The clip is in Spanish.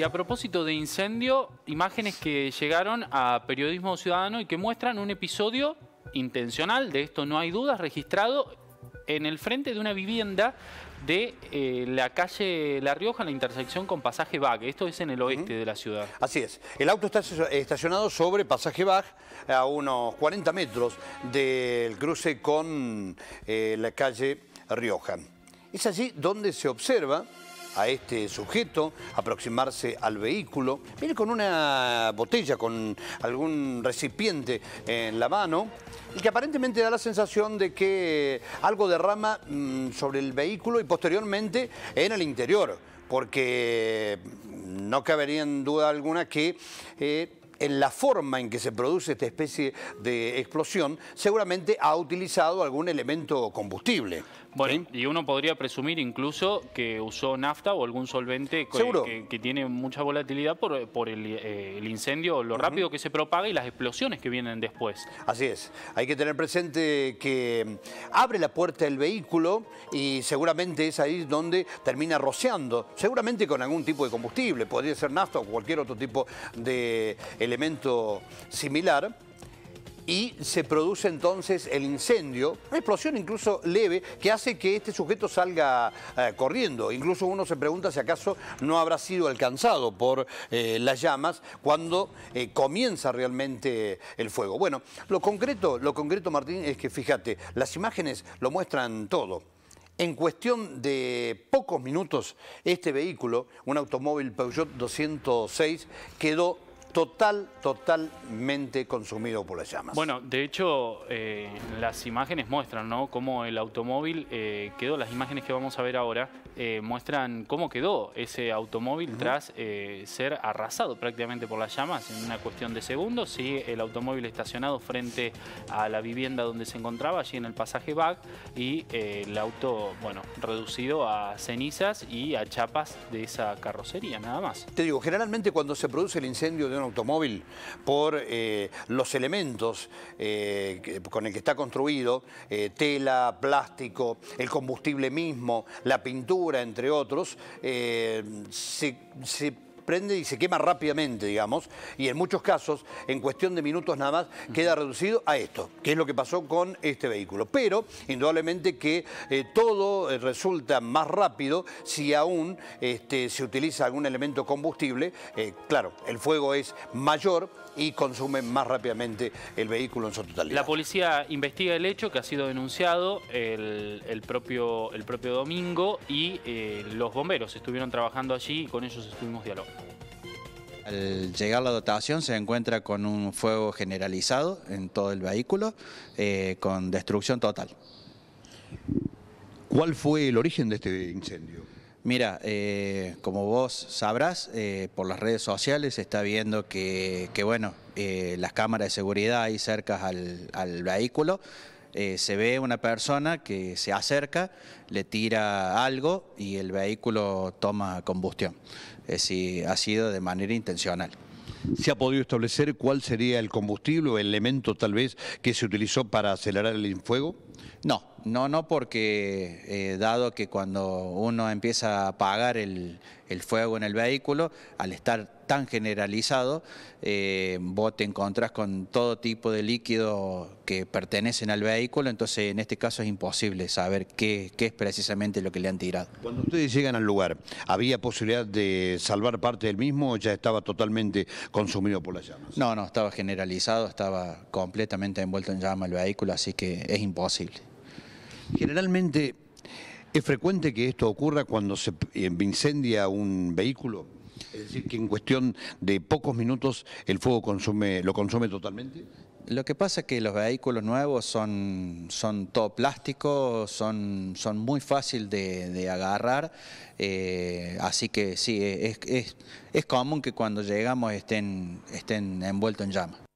Y a propósito de incendio, imágenes que llegaron a Periodismo Ciudadano y que muestran un episodio intencional, de esto no hay dudas, registrado en el frente de una vivienda de eh, la calle La Rioja, en la intersección con Pasaje Bag. Esto es en el oeste de la ciudad. Así es. El auto está estacionado sobre Pasaje Bag, a unos 40 metros del cruce con eh, la calle Rioja. Es allí donde se observa a este sujeto, aproximarse al vehículo. Viene con una botella, con algún recipiente en la mano y que aparentemente da la sensación de que algo derrama mm, sobre el vehículo y posteriormente en el interior, porque no cabería en duda alguna que... Eh, en la forma en que se produce esta especie de explosión, seguramente ha utilizado algún elemento combustible. Bueno, y uno podría presumir incluso que usó nafta o algún solvente que, tiene mucha volatilidad por, eh, el, incendio, lo rápido que se propaga y las explosiones que vienen después. Así es, hay que tener presente que mm, abre la puerta del vehículo y seguramente es ahí donde termina rociando, seguramente con algún tipo de combustible, podría ser nafta o cualquier otro tipo de elemento similar y se produce entonces el incendio, una explosión incluso leve que hace que este sujeto salga eh, corriendo. Incluso uno se pregunta si acaso no habrá sido alcanzado por eh, las llamas cuando eh, comienza realmente el fuego. Bueno, lo concreto, lo concreto Martín es que fíjate, las imágenes lo muestran todo. En cuestión de pocos minutos, este vehículo, un automóvil Peugeot 206, quedó total, totalmente consumido por las llamas. Bueno, de hecho, eh, las imágenes muestran, Cómo el automóvil eh, quedó, las imágenes que vamos a ver ahora eh, muestran cómo quedó ese automóvil tras ser arrasado prácticamente por las llamas en una cuestión de segundos. Sí, el automóvil estacionado frente a la vivienda donde se encontraba, allí en el pasaje back y el auto, bueno, reducido a cenizas y a chapas de esa carrocería, nada más. Te digo, generalmente cuando se produce el incendio de automóvil por eh, los elementos eh, con el que está construido, eh, tela, plástico, el combustible mismo, la pintura, entre otros, se y se quema rápidamente, digamos, y en muchos casos, en cuestión de minutos nada más, queda reducido a esto, que es lo que pasó con este vehículo. Pero, indudablemente que eh, todo eh, resulta más rápido si aún este, se utiliza algún elemento combustible. Eh, claro, el fuego es mayor y consume más rápidamente el vehículo en su totalidad. La policía investiga el hecho que ha sido denunciado el, propio, el propio domingo y los bomberos estuvieron trabajando allí y con ellos estuvimos dialogando. Al llegar la dotación se encuentra con un fuego generalizado en todo el vehículo, eh, con destrucción total. ¿Cuál fue el origen de este incendio? Mira, eh, como vos sabrás, eh, por las redes sociales se está viendo que, bueno, las cámaras de seguridad ahí cerca al, al vehículo eh, se ve una persona que se acerca, le tira algo y el vehículo toma combustión. Es ha sido de manera intencional. ¿Se ha podido establecer cuál sería el combustible o el elemento tal vez que se utilizó para acelerar el fuego? No, no, no porque eh, dado que cuando uno empieza a apagar el, fuego en el vehículo, al estar tan generalizado, vos eh, te encontrás con todo tipo de líquido que pertenecen al vehículo, entonces en este caso es imposible saber qué, es precisamente lo que le han tirado. Cuando ustedes llegan al lugar, ¿había posibilidad de salvar parte del mismo o ya estaba totalmente consumido por las llamas? No, no, estaba generalizado, estaba completamente envuelto en llamas el vehículo, así que es imposible. Generalmente es frecuente que esto ocurra cuando se eh, incendia un vehículo. Es decir, que en cuestión de pocos minutos el fuego consume, lo consume totalmente. Lo que pasa es que los vehículos nuevos son, son todo plástico, son, son muy fácil de, agarrar, eh, así que sí, es, común que cuando llegamos estén, estén envueltos en llamas.